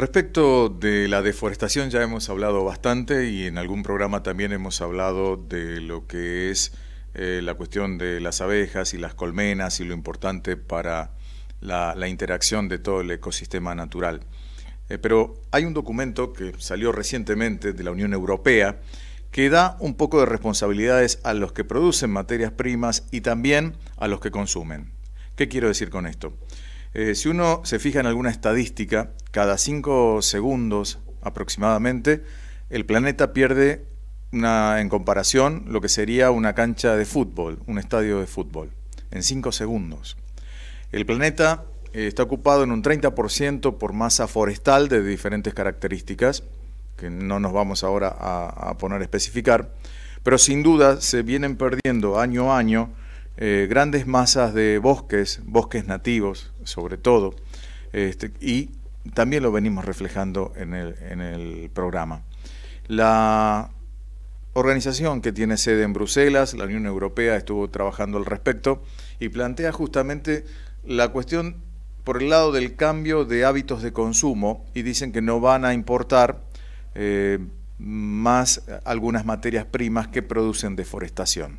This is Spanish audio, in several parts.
Respecto de la deforestación ya hemos hablado bastante y en algún programa también hemos hablado de lo que es eh, la cuestión de las abejas y las colmenas y lo importante para la, interacción de todo el ecosistema natural. Eh, pero hay un documento que salió recientemente de la Unión Europea que da un poco de responsabilidades a los que producen materias primas y también a los que consumen. ¿Qué quiero decir con esto? Eh, si uno se fija en alguna estadística, cada cinco segundos aproximadamente, el planeta pierde en comparación lo que sería una cancha de fútbol, un estadio de fútbol, en 5 segundos. El planeta eh, está ocupado en un 30% por masa forestal de diferentes características, que no nos vamos ahora a, a poner a especificar, pero sin duda se vienen perdiendo año a año eh, grandes masas de bosques, bosques nativos sobre todo, este, y también lo venimos reflejando en el, programa. La organización que tiene sede en Bruselas, la Unión Europea, estuvo trabajando al respecto y plantea justamente la cuestión por el lado del cambio de hábitos de consumo y dicen que no van a importar eh, más algunas materias primas que producen deforestación.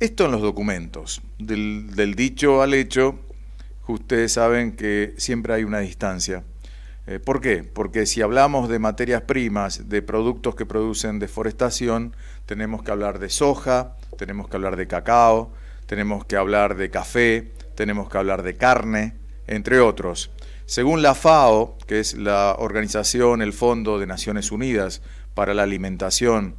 Esto en los documentos. Del, dicho al hecho, ustedes saben que siempre hay una distancia. Eh, ¿Por qué? Porque si hablamos de materias primas, de productos que producen deforestación, tenemos que hablar de soja, tenemos que hablar de cacao, tenemos que hablar de café, tenemos que hablar de carne, entre otros. Según la FAO, que es la organización, el Fondo de Naciones Unidas para la Alimentación,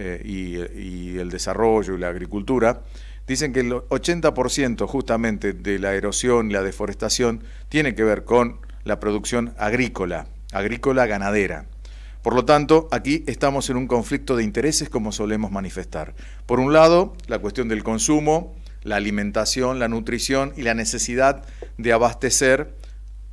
eh, y, y, el desarrollo y la agricultura, dicen que el 80% justamente de la erosión y la deforestación tiene que ver con la producción agrícola, agrícola ganadera. Por lo tanto, aquí estamos en un conflicto de intereses como solemos manifestar. Por un lado, la cuestión del consumo, la alimentación, la nutrición y la necesidad de abastecer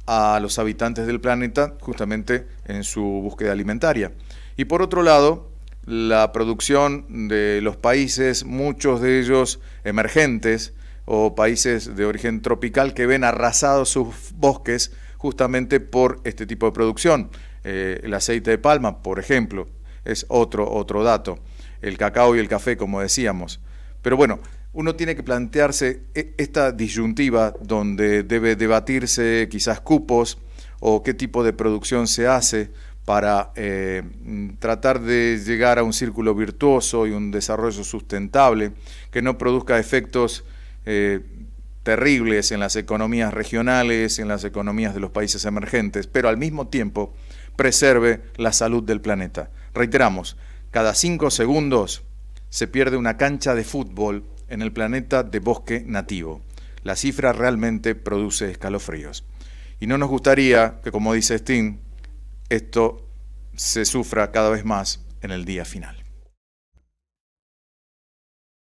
a los habitantes del planeta justamente en su búsqueda alimentaria. Y por otro lado, la producción de los países, muchos de ellos emergentes o países de origen tropical que ven arrasados sus bosques justamente por este tipo de producción. Eh, el aceite de palma, por ejemplo, es otro, otro dato. El cacao y el café, como decíamos. Pero bueno, uno tiene que plantearse e, esta disyuntiva donde debe debatirse quizás cupos o qué tipo de producción se hace, para eh, tratar de llegar a un círculo virtuoso y un desarrollo sustentable que no produzca efectos eh, terribles en las economías regionales, en las economías de los países emergentes, pero al mismo tiempo preserve la salud del planeta. Reiteramos, cada cinco segundos se pierde una cancha de fútbol en el planeta de bosque nativo. La cifra realmente produce escalofríos. Y no nos gustaría que, como dice Sting, esto se sufra cada vez más en el día final.